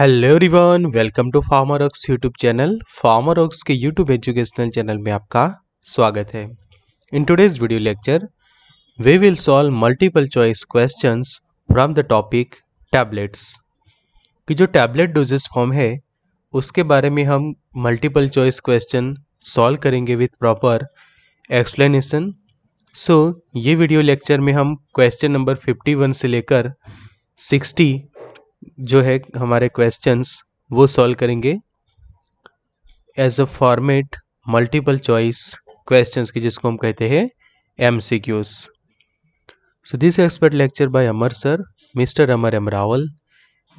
Hello everyone welcome to Pharma Rocks YouTube channel Pharma Rocks के YouTube educational channel में आपका स्वागत है in today's video lecture we will solve multiple choice questions from the topic tablets कि जो tablet doses form है उसके बारे में हम मल्टीपल चॉइस क्वेश्चन सॉल्व करेंगे विथ प्रॉपर एक्सप्लेनेशन सो ये वीडियो लेक्चर में हम क्वेश्चन नंबर फिफ्टी से लेकर सिक्सटी जो है हमारे क्वेश्चंस वो सॉल्व करेंगे as a format multiple choice questions की जिसको हम कहते हैं M C Qs so this expert lecture by Amar sir mister Amar M Rawal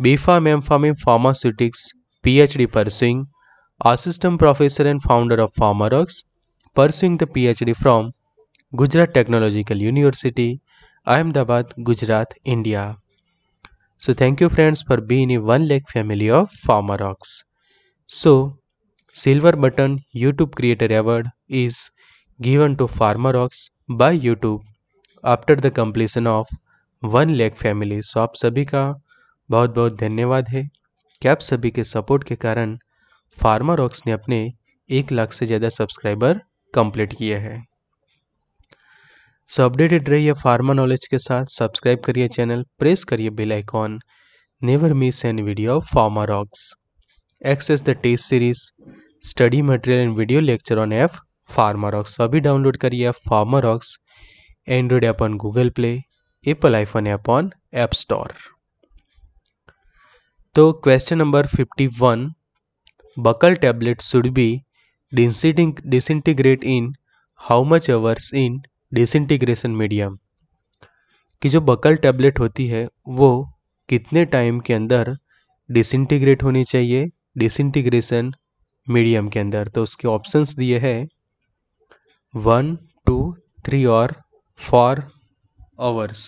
B Pharm M Pharm in pharmaceutics P H D pursuing assistant professor and founder pursuing the P H D from Gujarat Technological University Ahmedabad Gujarat India So thank you friends for being a 1 lakh family of Farmer Rocks. So Silver Button YouTube Creator Award is given to Farmer Rocks by YouTube after the completion of one lakh family so आप सभी का बहुत बहुत धन्यवाद है कि आप सभी के सपोर्ट के कारण फार्मा रॉक्स ने अपने एक लाख से ज़्यादा सब्सक्राइबर कंप्लीट किए हैं सो अपडेटेड रहिए फार्मा नॉलेज के साथ सब्सक्राइब करिए चैनल प्रेस करिए bell icon never miss an video of Pharma Rocks access the test series study material and video lecture on F Pharma Rocks अभी download करिए app Pharma Rocks Android app on Google Play Apple iPhone app on App Store तो question number fifty one buccal tablet should be disintegrate in how much hours in disintegration medium कि जो buckle tablet होती है वो कितने time के अंदर disintegrate होनी चाहिए डिसइंटीग्रेशन मीडियम के अंदर तो उसके ऑप्शंस दिए हैं वन टू थ्री और फॉर आवर्स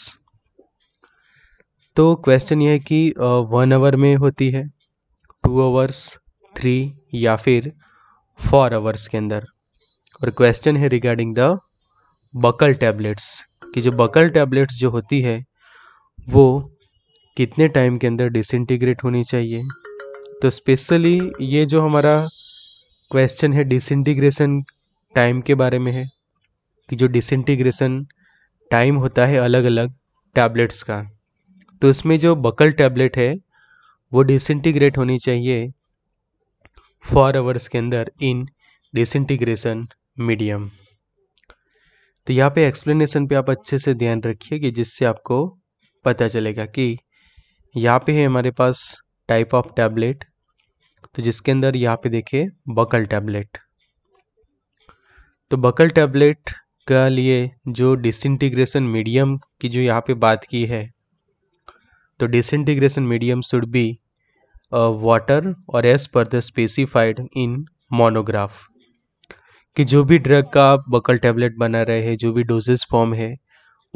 तो क्वेश्चन यह है कि वन आवर में होती है टू आवर्स थ्री या फिर फोर आवर्स के अंदर और क्वेश्चन है रिगार्डिंग द बकल टैबलेट्स कि जो बकल टैबलेट्स जो होती है वो कितने टाइम के अंदर डिसइंटीग्रेट होनी चाहिए तो स्पेशली ये जो हमारा क्वेश्चन है डिसइंटीग्रेशन टाइम के बारे में है कि जो डिसइंटीग्रेशन टाइम होता है अलग अलग टैबलेट्स का तो इसमें जो बकल टैबलेट है वो डिसइंटीग्रेट होनी चाहिए फॉर आवर्स के अंदर इन डिसइंटीग्रेशन मीडियम तो यहाँ पे एक्सप्लेनेशन पे आप अच्छे से ध्यान रखिए कि जिससे आपको पता चलेगा कि यहाँ पे है हमारे पास टाइप ऑफ टैबलेट तो जिसके अंदर यहाँ पे देखिए बकल टैबलेट तो बकल टैबलेट का लिए जो डिसइंटीग्रेशन मीडियम की जो यहाँ पे बात की है तो disintegration medium should be water और as per the specified in monograph कि जो भी ड्रग का आप बकल टैबलेट बना रहे हैं जो भी डोजेस फॉर्म है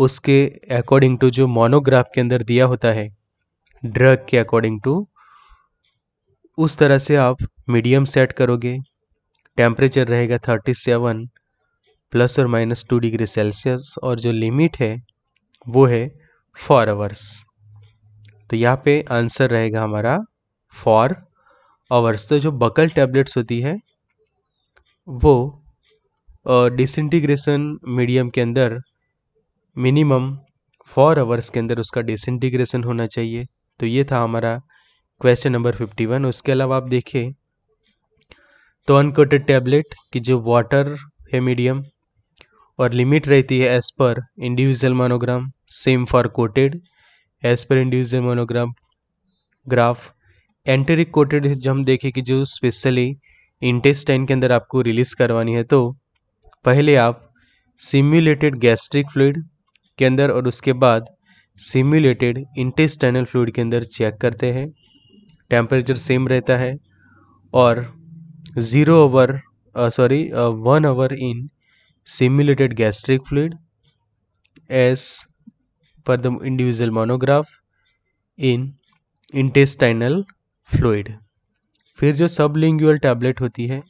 उसके अकॉर्डिंग टू जो मोनोग्राफ के अंदर दिया होता है ड्रग के अकॉर्डिंग टू उस तरह से आप मीडियम सेट करोगे टेम्परेचर रहेगा थर्टी सेवन प्लस और माइनस टू डिग्री सेल्सियस और जो लिमिट है वो है फॉर आवर्स तो यहाँ पे आंसर रहेगा हमारा फॉर आवर्स तो जो बकल टैबलेट्स होती है वो डिसइंटीग्रेशन मीडियम के अंदर मिनिमम फोर आवर्स के अंदर उसका डिसइंटीग्रेशन होना चाहिए तो ये था हमारा क्वेश्चन नंबर फिफ्टी वन उसके अलावा आप देखें तो अनकोटेड टैबलेट की जो वाटर है मीडियम और लिमिट रहती है as per individual monogram same for coated as per individual monogram graph enteric coated जो हम देखें कि जो स्पेशली इंटेस्टाइन के अंदर आपको रिलीज़ करवानी है तो पहले आप सिम्युलेटेड गैस्ट्रिक फ्लूड के अंदर और उसके बाद सिम्युलेटेड इंटेस्टाइनल फ्लूड के अंदर चेक करते हैं टेम्परेचर सेम रहता है और zero over sorry one hour in simulated gastric fluid as per the individual monograph in intestinal fluid फिर जो सब सबलिंगुअल टैबलेट होती है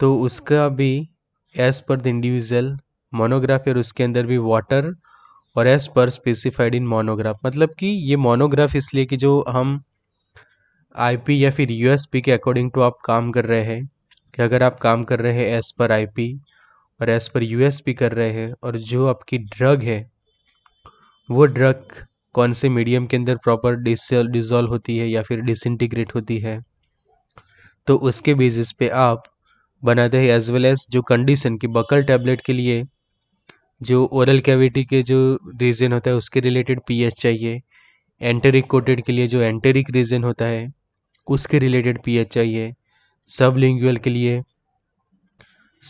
तो उसका भी as per the individual monograph और उसके अंदर भी वाटर और as per specified in monograph मतलब कि ये मोनोग्राफ इसलिए कि जो हम आईपी या फिर यूएसपी के अकॉर्डिंग टू आप काम कर रहे हैं कि अगर आप काम कर रहे हैं एज़ पर आईपी और एज़ पर यूएसपी कर रहे हैं और जो आपकी ड्रग है वो ड्रग कौन से मीडियम के अंदर प्रॉपर डिसॉल्व होती है या फिर डिसइंटीग्रेट होती है तो उसके बेसिस पे आप बनाते हैं एज वेल एज जो कंडीशन की बकल टैबलेट के लिए जो ओरल कैविटी के जो रीजन होता है उसके रिलेटेड पीएच चाहिए एंटेरिक कोटेड के लिए जो एंटेरिक रीजन होता है उसके रिलेटेड पीएच चाहिए सब लिंगुअल के लिए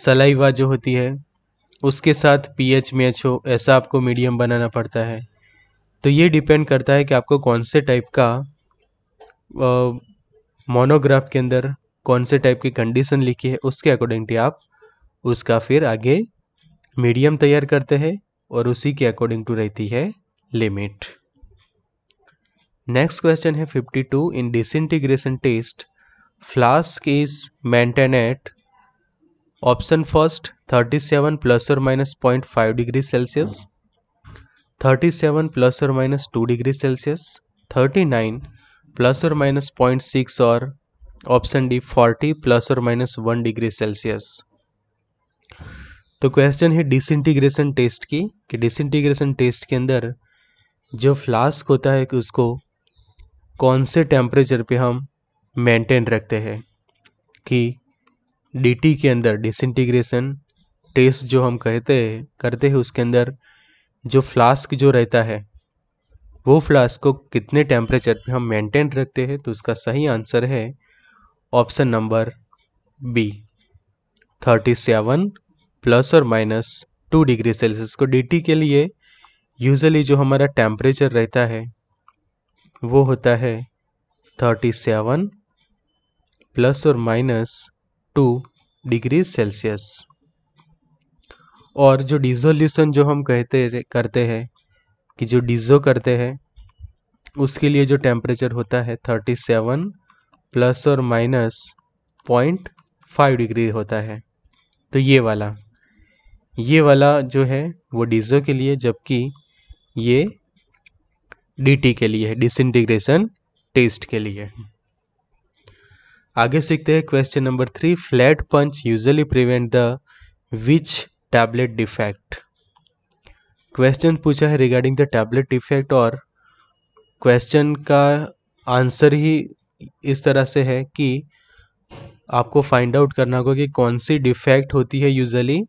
सलाइवा जो होती है उसके साथ पीएच मैच हो ऐसा आपको मीडियम बनाना पड़ता है तो ये डिपेंड करता है कि आपको कौन से टाइप का मोनोग्राफ के अंदर कौन से टाइप की कंडीशन लिखी है उसके अकॉर्डिंगली आप उसका फिर आगे मीडियम तैयार करते हैं और उसी के अकॉर्डिंग टू रहती है लिमिट नेक्स्ट क्वेश्चन है 52 in disintegration test flask is maintain at option first 37 plus और माइनस 0.5 डिग्री सेल्सियस 37 प्लस और माइनस 2 डिग्री सेल्सियस 39 प्लस और माइनस 0.6 और ऑप्शन डी फोर्टी प्लस और माइनस वन डिग्री सेल्सियस तो question है disintegration test की कि डिसइंटीग्रेशन टेस्ट के अंदर जो फ्लास्क होता है कि उसको कौन से टेम्परेचर पे हम मेंटेन रखते हैं कि डीटी के अंदर डिसइंटीग्रेशन टेस्ट जो हम कहते हैं करते हैं उसके अंदर जो फ्लास्क जो रहता है वो फ्लास्क को कितने टेम्परेचर पे हम मेंटेन रखते हैं तो उसका सही आंसर है ऑप्शन नंबर बी 37 प्लस और माइनस टू डिग्री सेल्सियस को डी के लिए यूजली जो हमारा टेम्परेचर रहता है वो होता है 37 प्लस और माइनस टू डिग्री सेल्सियस और जो डिजोल्यूशन जो हम कहते करते हैं कि जो डिज़ो करते हैं उसके लिए जो टेम्परेचर होता है 37 प्लस और माइनस पॉइंट फाइव डिग्री होता है तो ये वाला ये वाला जो है वो डीजो के लिए जबकि ये डीटी के लिए है डिसइंटीग्रेशन टेस्ट के लिए आगे सीखते हैं question number three flat punch usually prevent the which tablet defect question पूछा है रिगार्डिंग द टैबलेट डिफेक्ट और क्वेश्चन का आंसर ही इस तरह से है कि आपको फाइंड आउट करना होगा कि कौन सी डिफेक्ट होती है यूजली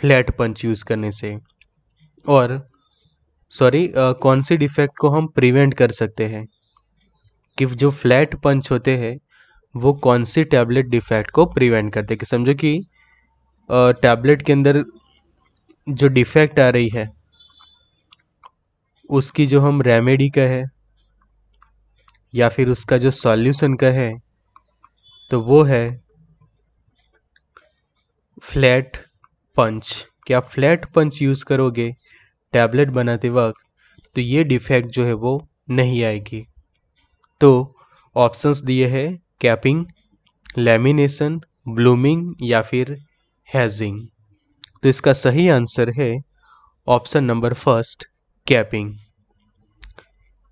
फ्लैट पंच यूज़ करने से और सॉरी कौन सी डिफेक्ट को हम प्रिवेंट कर सकते हैं कि जो फ्लैट पंच होते हैं वो कौन सी टैबलेट डिफेक्ट को प्रिवेंट करते हैं कि समझो कि टैबलेट के अंदर जो डिफेक्ट आ रही है उसकी जो हम रेमेडी का है या फिर उसका जो सॉल्यूशन का है तो वो है फ्लैट पंच क्या फ्लैट पंच यूज़ करोगे टैबलेट बनाते वक्त तो ये डिफेक्ट जो है वो नहीं आएगी तो ऑप्शंस दिए हैं कैपिंग लेमिनेशन ब्लूमिंग या फिर हैजिंग तो इसका सही आंसर है ऑप्शन नंबर फर्स्ट कैपिंग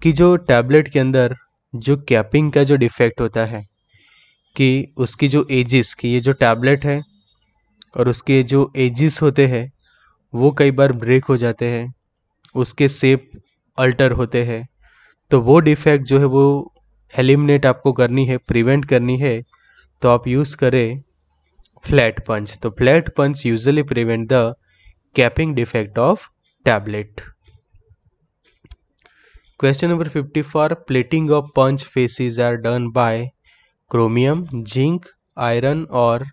कि जो टैबलेट के अंदर जो कैपिंग का जो डिफेक्ट होता है कि उसकी जो एजिस की ये जो टैबलेट है और उसके जो एजिस होते हैं वो कई बार ब्रेक हो जाते हैं उसके सेप अल्टर होते हैं तो वो डिफेक्ट जो है वो एलिमिनेट आपको करनी है प्रिवेंट करनी है तो आप यूज़ करें फ्लैट पंच तो flat punch usually prevent the capping defect of tablet question number 54 plating of punch faces are done by chromium zinc iron और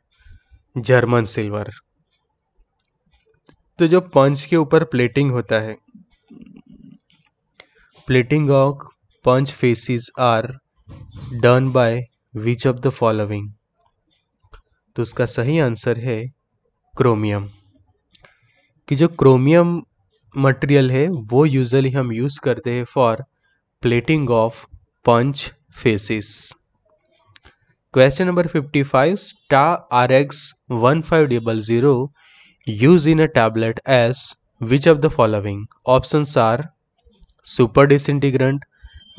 जर्मन सिल्वर तो जो पंच के ऊपर प्लेटिंग होता है plating of punch faces are done by which of the following तो उसका सही आंसर है क्रोमियम कि जो क्रोमियम मटेरियल है वो यूजली हम यूज़ करते हैं for plating of punch faces question number 55 StaRx one five double zero used in a tablet as which of the following option are super disintegrant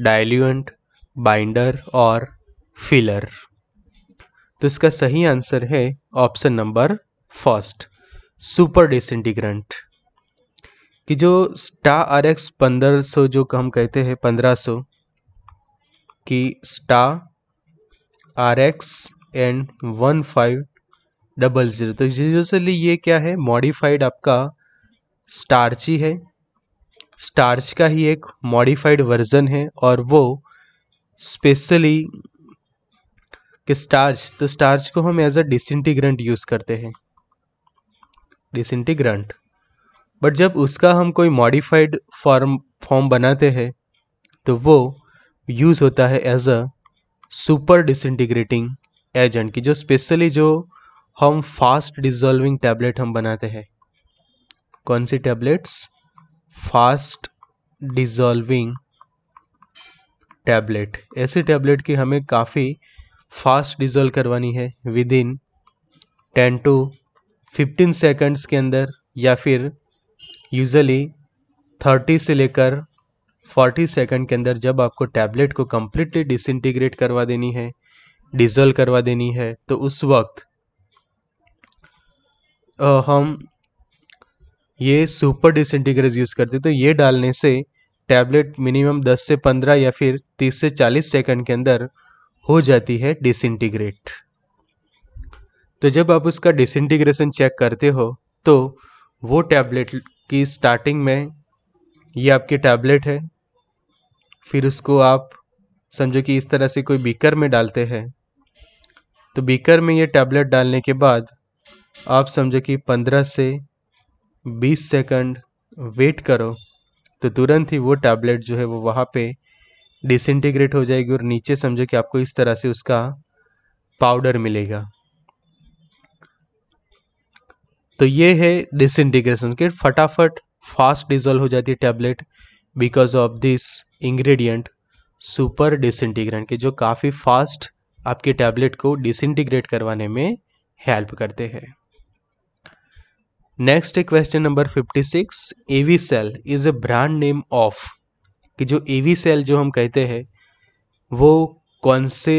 diluent binder और filler तो इसका सही answer है option number first super disintegrant कि जो स्टा are x पंद्रह सौ जो हम कहते हैं पंद्रह सौ कि StaRx and one five double zero तो यूजली ये क्या है मॉडिफाइड आपका स्टार्च ही है स्टार्च का ही एक मॉडिफाइड वर्जन है और वो स्पेशली कि स्टार्च तो स्टार्च को हम एज अ डिसइंटीग्रेंट यूज़ करते हैं डिसइंटीग्रेंट बट जब उसका हम कोई मॉडिफाइड फॉर्म फॉर्म बनाते हैं तो वो यूज़ होता है as a super disintegrating agent की जो स्पेशली जो हम फास्ट डिजॉल्विंग टैबलेट हम बनाते हैं कौन सी टैबलेट्स फास्ट डिजॉल्विंग टैबलेट ऐसी टैबलेट की हमें काफ़ी फास्ट डिज़ोल्व करवानी है within ten to fifteen seconds के अंदर या फिर यूज़ली थर्टी से लेकर फोर्टी सेकंड के अंदर जब आपको टैबलेट को कम्प्लीटली डिसइंटीग्रेट करवा देनी है डिजोल्व करवा देनी है तो उस वक्त आ, हम ये सुपर डिसइंटीग्रेज यूज़ करते तो ये डालने से टैबलेट मिनिमम 10 से 15 या फिर 30 से 40 सेकंड के अंदर हो जाती है डिसइंटीग्रेट तो जब आप उसका डिसइंटीग्रेशन चेक करते हो तो वो टैबलेट कि स्टार्टिंग में ये आपकी टैबलेट है फिर उसको आप समझो कि इस तरह से कोई बीकर में डालते हैं तो बीकर में ये टैबलेट डालने के बाद आप समझो कि पंद्रह से बीस सेकंड वेट करो तो तुरंत ही वो टैबलेट जो है वो वहाँ पे डिसइंटीग्रेट हो जाएगी और नीचे समझो कि आपको इस तरह से उसका पाउडर मिलेगा तो ये है डिसइंटीग्रेशन के फटाफट फास्ट डिजोल्व हो जाती है tablet because of this ingredient super disintegrant के जो काफ़ी फास्ट आपके टैबलेट को डिसइंटीग्रेट करवाने में हेल्प करते हैं नेक्स्ट है question number 56 Avicel is a brand name of कि जो एवी सेल जो हम कहते हैं वो कौन से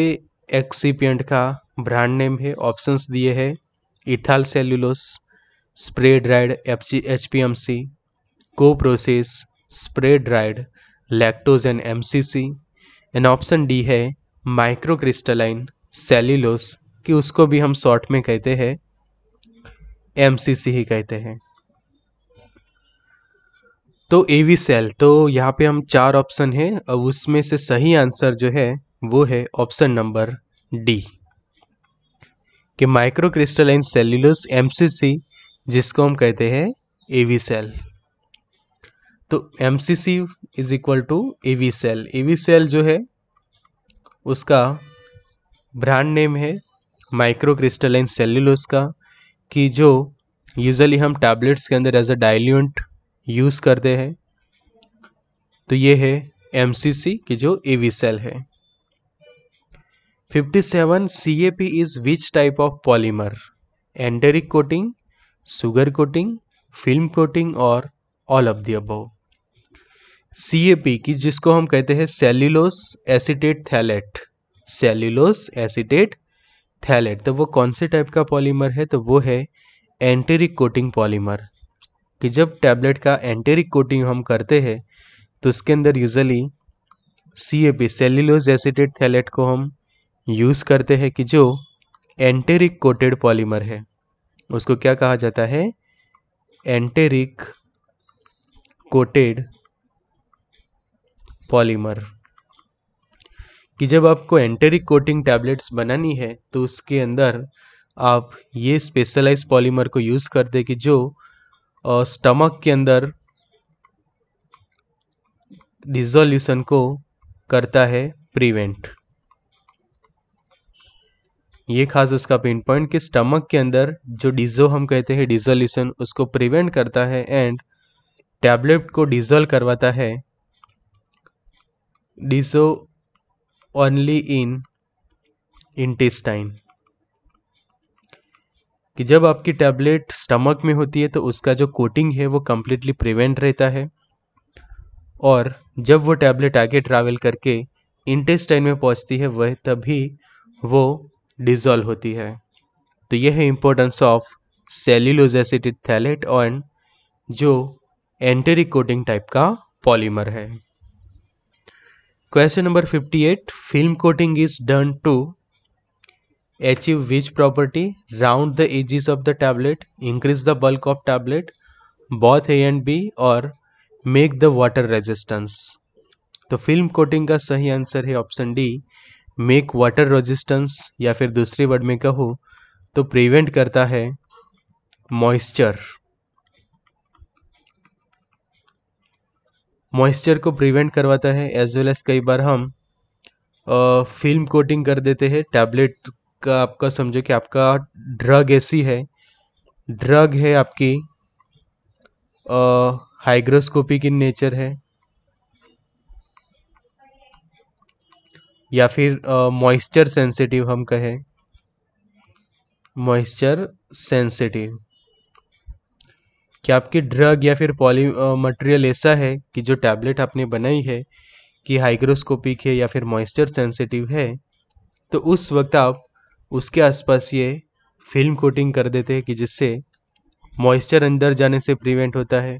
एक्सीपियंट का ब्रांड नेम है ऑप्शंस दिए हैं ethyl cellulose spray dried H P M C coprocessed spray dried lactose and M C C and option D है माइक्रो क्रिस्टलाइन सेल्यूलोस कि उसको भी हम शॉर्ट में कहते हैं एम सी सी ही कहते हैं तो ए वी सेल तो यहाँ पे हम चार ऑप्शन है और उसमें से सही आंसर जो है वो है ऑप्शन नंबर डी कि micro crystalline cellulose M C C जिसको हम कहते हैं ए वी सेल तो M C C is equal to Avicel Avicel जो है उसका ब्रांड नेम है माइक्रो क्रिस्टलाइन सेल्यूलोस का कि जो यूजली हम टैबलेट्स के अंदर एज अ डायल्यूंट यूज़ करते हैं तो ये है एम सी सी की जो ए वी सेल है fifty seven C A P is which type of polymer enteric coating sugar coating film coating और all of the above C A P की जिसको हम कहते हैं cellulose acetate phthalate cellulose acetate phthalate तो वो कौन से टाइप का पॉलीमर है तो वो है एंटेरिक कोटिंग पॉलीमर कि जब टैबलेट का एंटेरिक कोटिंग हम करते हैं तो उसके अंदर usually C A P cellulose acetate phthalate को हम यूज़ करते हैं कि जो एंटेरिक कोटेड पॉलीमर है उसको क्या कहा जाता है एंटेरिक कोटेड पॉलीमर कि जब आपको एंटेरिक कोटिंग टैबलेट्स बनानी है तो उसके अंदर आप ये स्पेशलाइज पॉलीमर को यूज़ कर दे कि जो स्टमक के अंदर डिजोल्यूशन को करता है प्रिवेंट ये खास उसका पेन पॉइंट कि स्टमक के अंदर जो डिजो हम कहते हैं डिजोल्यूशन उसको प्रिवेंट करता है एंड टैबलेट को डिजोल करवाता है डिजो ओनली इन इंटेस्टाइन कि जब आपकी टैबलेट स्टमक में होती है तो उसका जो कोटिंग है वो कम्प्लीटली प्रिवेंट रहता है और जब वो टैबलेट आगे ट्रैवल करके इंटेस्टाइन में पहुंचती है वह तभी वो डिजॉल्व होती है तो यह है importance of cellulose acetate phthalate and जो एंटेरिक कोटिंग टाइप का पॉलीमर है question number 58 film coating is done to achieve which property round the edges of the tablet increase the bulk of tablet both A and B और make the water resistance तो film coating का सही answer है option D make water resistance या फिर दूसरे word में कहो तो प्रिवेंट करता है मॉइस्चर मॉइस्चर को प्रिवेंट करवाता है एज वेल एज कई बार हम आ, फिल्म कोटिंग कर देते हैं टैबलेट का आपका समझो कि आपका ड्रग ऐसी है ड्रग है आपकी हाइग्रोस्कोपिक इन नेचर है या फिर मॉइस्चर सेंसिटिव हम कहें मॉइस्चर सेंसिटिव कि आपकी ड्रग या फिर पॉली मटेरियल ऐसा है कि जो टैबलेट आपने बनाई है कि हाइग्रोस्कोपिक है या फिर मॉइस्चर सेंसिटिव है तो उस वक्त आप उसके आसपास ये फिल्म कोटिंग कर देते हैं कि जिससे मॉइस्चर अंदर जाने से प्रिवेंट होता है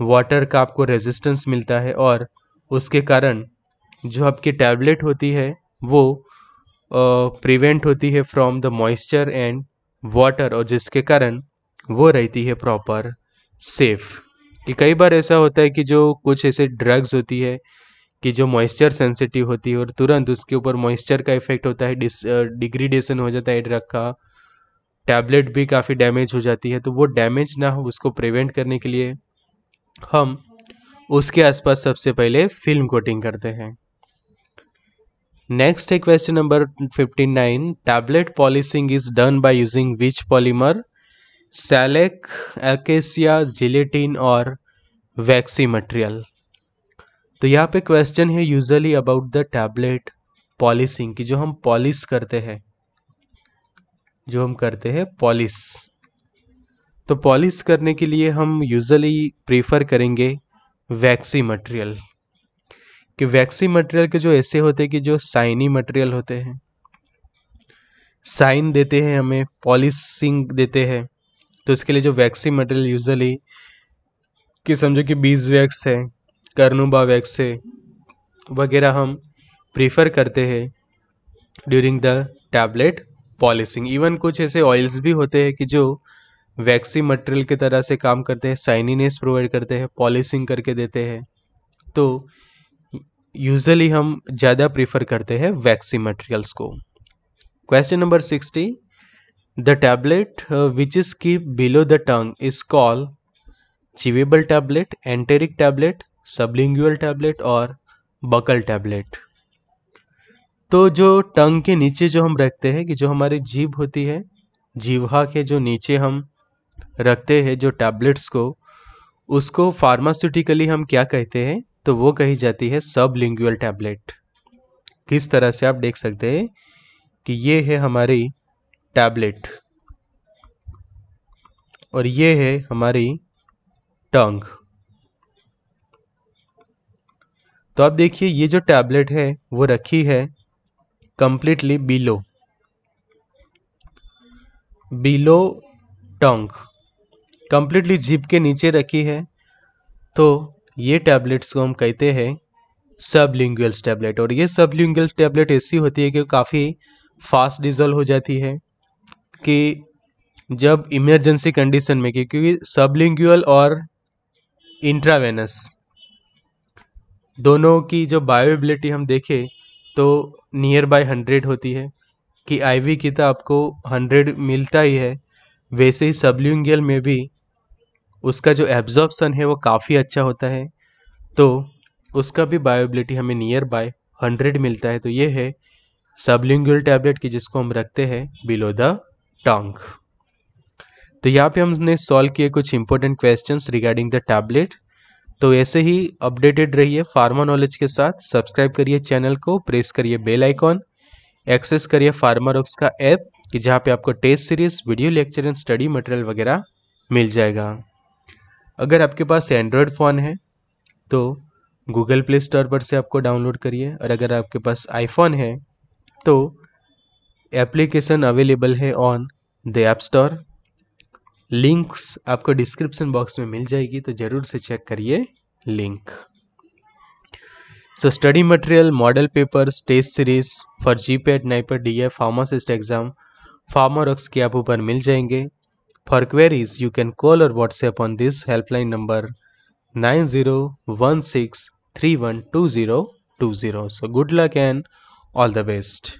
वाटर का आपको रेजिस्टेंस मिलता है और उसके कारण जो आपकी टैबलेट होती है वो प्रिवेंट होती है from the moisture and water और जिसके कारण वो रहती है प्रॉपर सेफ कि कई बार ऐसा होता है कि जो कुछ ऐसे ड्रग्स होती है कि जो मॉइस्चर सेंसिटिव होती है और तुरंत उसके ऊपर मॉइस्चर का इफेक्ट होता है डिग्रीडेशन हो जाता है ड्रग का टैबलेट भी काफ़ी डैमेज हो जाती है तो वो डैमेज ना हो उसको प्रिवेंट करने के लिए हम उसके आसपास सबसे पहले फिल्म कोटिंग करते हैं next question number fifty 59. Tablet polishing is done by using which polymer shellac acacia gelatin और वैक्सी मटेरियल तो यहाँ पे क्वेश्चन है usually about the tablet polishing की जो हम पॉलिश करते हैं जो हम करते हैं पॉलिश तो पॉलिश करने के लिए हम यूजली प्रेफर करेंगे वैक्सी मटेरियल कि वैक्सी मटेरियल के जो ऐसे होते हैं कि जो साइनी मटेरियल होते हैं साइन देते हैं हमें पॉलिसिंग देते हैं तो इसके लिए जो वैक्सी मटेरियल यूजली कि समझो कि बीज वैक्स है कर्नुबा वैक्स है वगैरह हम प्रीफर करते हैं during the tablet polishing even कुछ ऐसे ऑयल्स भी होते हैं कि जो वैक्सी मटेरियल की तरह से काम करते हैं साइनिनेस प्रोवाइड करते हैं पॉलिसिंग करके देते हैं तो यूजली हम ज़्यादा प्रीफर करते हैं वैक्सी मटेरियल्स को question number sixty the tablet which is की below the tongue is call chewable tablet enteric tablet sublingual tablet और बकल टैबलेट तो जो टंग के नीचे जो हम रखते हैं कि जो हमारी जीभ होती है जीवा के जो नीचे हम रखते हैं जो टैबलेट्स को उसको फार्मास्यूटिकली हम क्या कहते हैं तो वो कही जाती है सब लिंगुअल टैबलेट किस तरह से आप देख सकते हैं कि ये है हमारी टैबलेट और ये है हमारी टंग तो आप देखिए ये जो टैबलेट है वो रखी है completely below below tongue completely जीप के नीचे रखी है तो ये टैबलेट्स को हम कहते हैं सब सबलिंगल्स टैबलेट और ये सब सबलिंगल टैबलेट ऐसी होती है कि काफ़ी फास्ट डिजोल्व हो जाती है कि जब इमरजेंसी कंडीशन में क्योंकि सब सबलिंगल और इंट्रावेनस दोनों की जो बायोबिलिटी हम देखें तो नियर बाय हंड्रेड होती है कि आईवी की तो आपको हंड्रेड मिलता ही है वैसे ही सबलिंगल में भी उसका जो एब्जॉर्बसन है वो काफ़ी अच्छा होता है तो उसका भी बायोबिलिटी हमें नियर बाय हंड्रेड मिलता है तो ये है सबलिंगुअल टैबलेट की जिसको हम रखते हैं बिलो द टंग तो यहाँ पे हमने सॉल्व किए कुछ important questions regarding the tablet तो ऐसे ही अपडेटेड रहिए फार्मा नॉलेज के साथ सब्सक्राइब करिए चैनल को प्रेस करिए बेल आइकॉन एक्सेस करिए फार्मा रॉक्स का ऐप कि जहाँ पे आपको test series video lecture and study material वगैरह मिल जाएगा अगर आपके पास एंड्रॉयड फ़ोन है तो गूगल प्ले स्टोर पर से आपको डाउनलोड करिए और अगर आपके पास आईफोन है तो एप्लीकेशन अवेलेबल है on the App Store links आपको डिस्क्रिप्शन बॉक्स में मिल जाएगी तो ज़रूर से चेक करिए link so study material model paper test series for GPAT NIPER D A pharmacist exam Pharmarocks के आप ऊपर मिल जाएंगे For queries, you can call or WhatsApp on this helpline number 9016312020. So good luck and all the best.